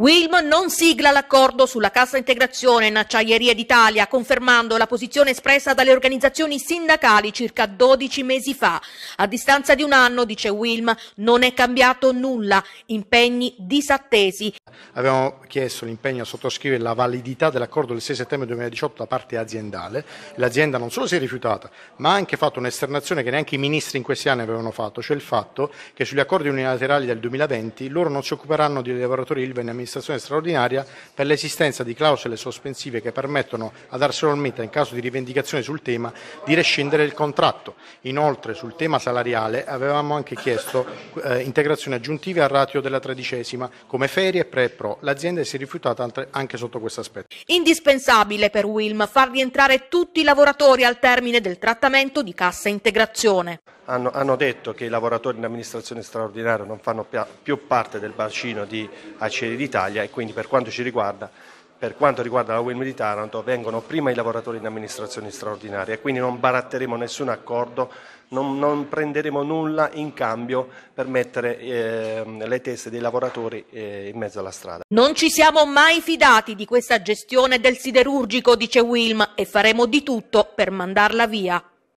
Wilm non sigla l'accordo sulla cassa integrazione in Acciaierie d'Italia, confermando la posizione espressa dalle organizzazioni sindacali circa 12 mesi fa. A distanza di un anno, dice Wilm, non è cambiato nulla, impegni disattesi. Abbiamo chiesto l'impegno a sottoscrivere la validità dell'accordo del 6 settembre 2018 da parte aziendale. L'azienda non solo si è rifiutata, ma ha anche fatto un'esternazione che neanche i ministri in questi anni avevano fatto, cioè il fatto che sugli accordi unilaterali del 2020 loro non si occuperanno dei lavoratori ILVA e amministrazione amministrazione straordinaria per l'esistenza di clausole sospensive che permettono ad ArcelorMittal, in caso di rivendicazione sul tema, di rescindere il contratto. Inoltre, sul tema salariale avevamo anche chiesto eh, integrazioni aggiuntive al ratio della tredicesima, come ferie, e pre pro. L'azienda si è rifiutata anche sotto questo aspetto. Indispensabile per Wilm far rientrare tutti i lavoratori al termine del trattamento di cassa integrazione hanno, hanno, detto che i lavoratori in amministrazione straordinaria non fanno più parte del bacino di Acciaierie d'Italia e quindi per quanto ci riguarda per quanto riguarda la UEM di Taranto vengono prima i lavoratori in amministrazione straordinaria e quindi non baratteremo nessun accordo, non, non prenderemo nulla in cambio per mettere eh, le teste dei lavoratori eh, in mezzo alla strada. Non ci siamo mai fidati di questa gestione del siderurgico, dice Wilm, e faremo di tutto per mandarla via.